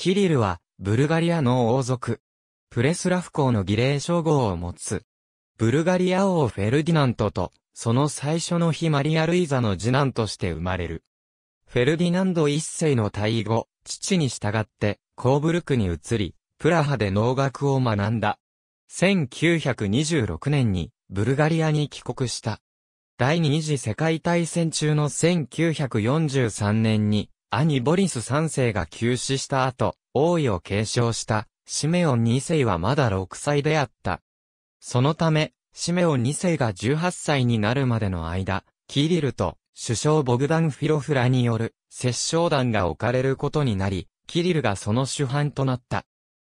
キリルは、ブルガリアの王族。プレスラフ公の儀礼称号を持つ。ブルガリア王フェルディナントと、その最初の日マリア・ルイザの次男として生まれる。フェルディナンド一世の退位後、父に従って、コーブルクに移り、プラハで農学を学んだ。1926年に、ブルガリアに帰国した。第二次世界大戦中の1943年に、兄ボリス3世が急死した後、王位を継承した、シメオン2世はまだ6歳であった。そのため、シメオン2世が18歳になるまでの間、キリルと首相ボグダン・フィロフラによる摂政団が置かれることになり、キリルがその主犯となった。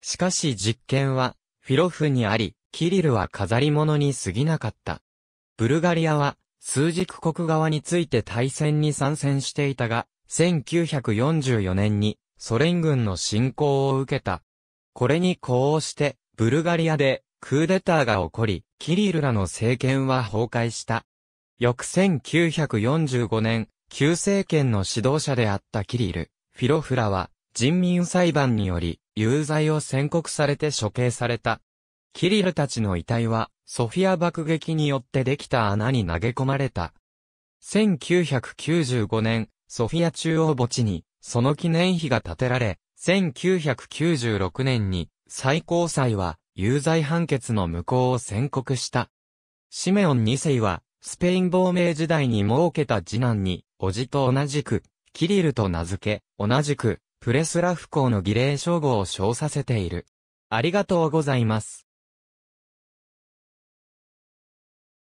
しかし実験は、フィロフにあり、キリルは飾り物に過ぎなかった。ブルガリアは、数軸国側について対戦に参戦していたが、1944年にソ連軍の侵攻を受けた。これに呼応して、ブルガリアでクーデターが起こり、キリルらの政権は崩壊した。翌1945年、旧政権の指導者であったキリル、フィロフラは、人民裁判により、有罪を宣告されて処刑された。キリルたちの遺体は、ソフィア爆撃によってできた穴に投げ込まれた。1995年、ソフィア中央墓地に、その記念碑が建てられ、1996年に最高裁は有罪判決の無効を宣告した。シメオン2世は、スペイン亡命時代に設けた次男に、叔父と同じく、キリルと名付け、同じく、プレスラフ校の儀礼称号を称させている。ありがとうございます。